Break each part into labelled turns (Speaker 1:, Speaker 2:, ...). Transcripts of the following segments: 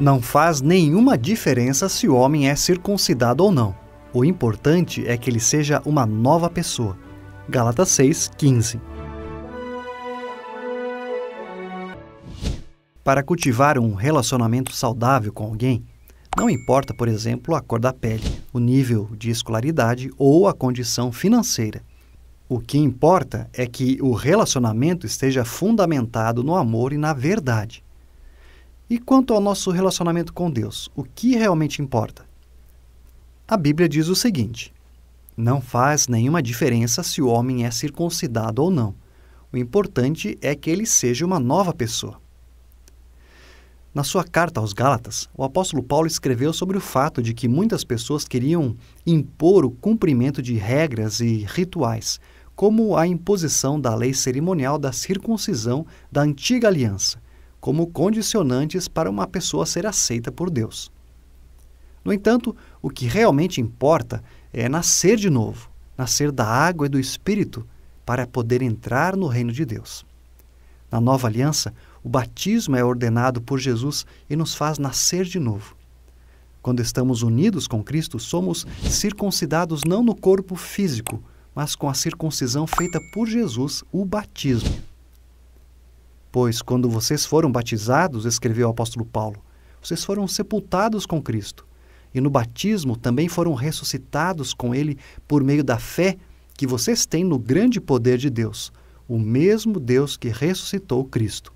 Speaker 1: Não faz nenhuma diferença se o homem é circuncidado ou não. O importante é que ele seja uma nova pessoa. Gálatas 6:15. Para cultivar um relacionamento saudável com alguém, não importa, por exemplo, a cor da pele, o nível de escolaridade ou a condição financeira. O que importa é que o relacionamento esteja fundamentado no amor e na verdade. E quanto ao nosso relacionamento com Deus, o que realmente importa? A Bíblia diz o seguinte: Não faz nenhuma diferença se o homem é circuncidado ou não. O importante é que ele seja uma nova pessoa. Na sua carta aos Gálatas, o apóstolo Paulo escreveu sobre o fato de que muitas pessoas queriam impor o cumprimento de regras e rituais, como a imposição da lei cerimonial da circuncisão da antiga aliança como condicionantes para uma pessoa ser aceita por Deus. No entanto, o que realmente importa é nascer de novo, nascer da água e do Espírito, para poder entrar no reino de Deus. Na nova aliança, o batismo é ordenado por Jesus e nos faz nascer de novo. Quando estamos unidos com Cristo, somos circuncidados não no corpo físico, mas com a circuncisão feita por Jesus, o batismo. Pois quando vocês foram batizados, escreveu o apóstolo Paulo, vocês foram sepultados com Cristo. E no batismo também foram ressuscitados com Ele por meio da fé que vocês têm no grande poder de Deus, o mesmo Deus que ressuscitou Cristo.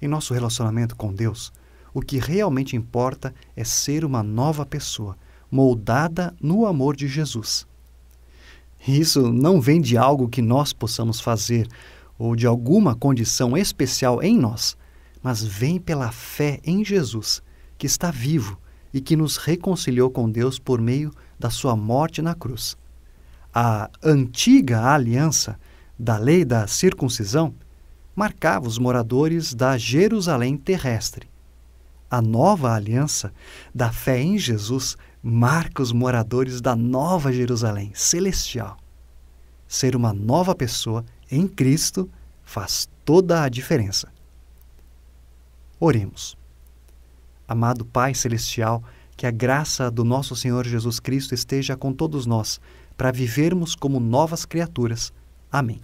Speaker 1: Em nosso relacionamento com Deus, o que realmente importa é ser uma nova pessoa, moldada no amor de Jesus. Isso não vem de algo que nós possamos fazer ou de alguma condição especial em nós, mas vem pela fé em Jesus, que está vivo e que nos reconciliou com Deus por meio da sua morte na cruz. A antiga aliança da lei da circuncisão marcava os moradores da Jerusalém terrestre. A nova aliança da fé em Jesus marca os moradores da nova Jerusalém celestial. Ser uma nova pessoa em Cristo faz toda a diferença. Oremos. Amado Pai Celestial, que a graça do nosso Senhor Jesus Cristo esteja com todos nós, para vivermos como novas criaturas. Amém.